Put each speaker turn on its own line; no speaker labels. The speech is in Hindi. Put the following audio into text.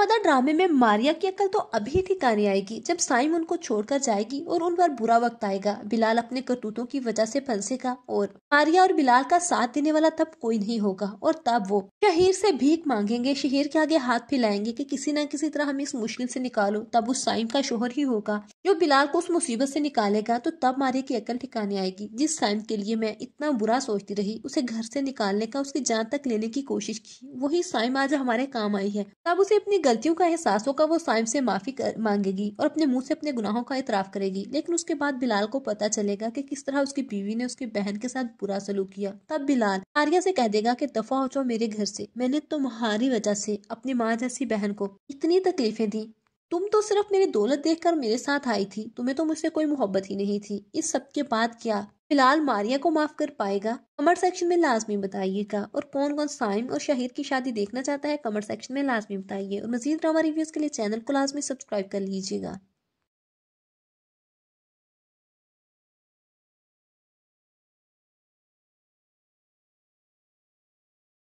वादा ड्रामे में मारिया की अकल तो अभी ठिकाने आएगी जब साइम उनको छोड़कर जाएगी और उन पर बुरा वक्त आएगा बिलाल अपने करतूतों की वजह से फंसेगा और मारिया और बिलाल का साथ देने वाला तब कोई नहीं होगा और तब वो शहीर से भीख मांगेंगे शहीर के आगे हाथ फैलाएंगे कि किसी न किसी तरह हम इस मुश्किल से निकालो तब उस साइम का शोहर ही होगा जो बिलाल को उस मुसीबत से निकालेगा तो तब मारिया की अकल ठिकाने आएगी जिस साइम के लिए मैं इतना बुरा सोचती रही उसे घर से निकालने का उसकी जान तक लेने की कोशिश की वही साइम आज हमारे काम आई है तब उसे अपनी गलतियों का एहसास होगा वो साइम से माफ़ी मांगेगी और अपने मुंह से अपने गुनाहों का इतराफ़ करेगी लेकिन उसके बाद बिलाल को पता चलेगा कि किस तरह उसकी बीवी ने उसकी बहन के साथ बुरा सलूक किया तब बिलाल आर्या से कह देगा कि दफा हो जाओ मेरे घर से मैंने तुम्हारी वजह से अपनी माँ जैसी बहन को इतनी तकलीफें दी तुम तो सिर्फ मेरी दौलत देखकर मेरे साथ आई थी तुम्हें तो मुझसे कोई मोहब्बत ही नहीं थी इस सब के बाद क्या फिलहाल मारिया को माफ कर पाएगा कमेंट सेक्शन में लाजमी बताइएगा और कौन कौन साइम और शहीद की शादी देखना चाहता है कमेंट सेक्शन में लाजमी बताइए और मजीद ड्रामा रिव्यूज के लिए चैनल को लाजमी सब्सक्राइब कर लीजिएगा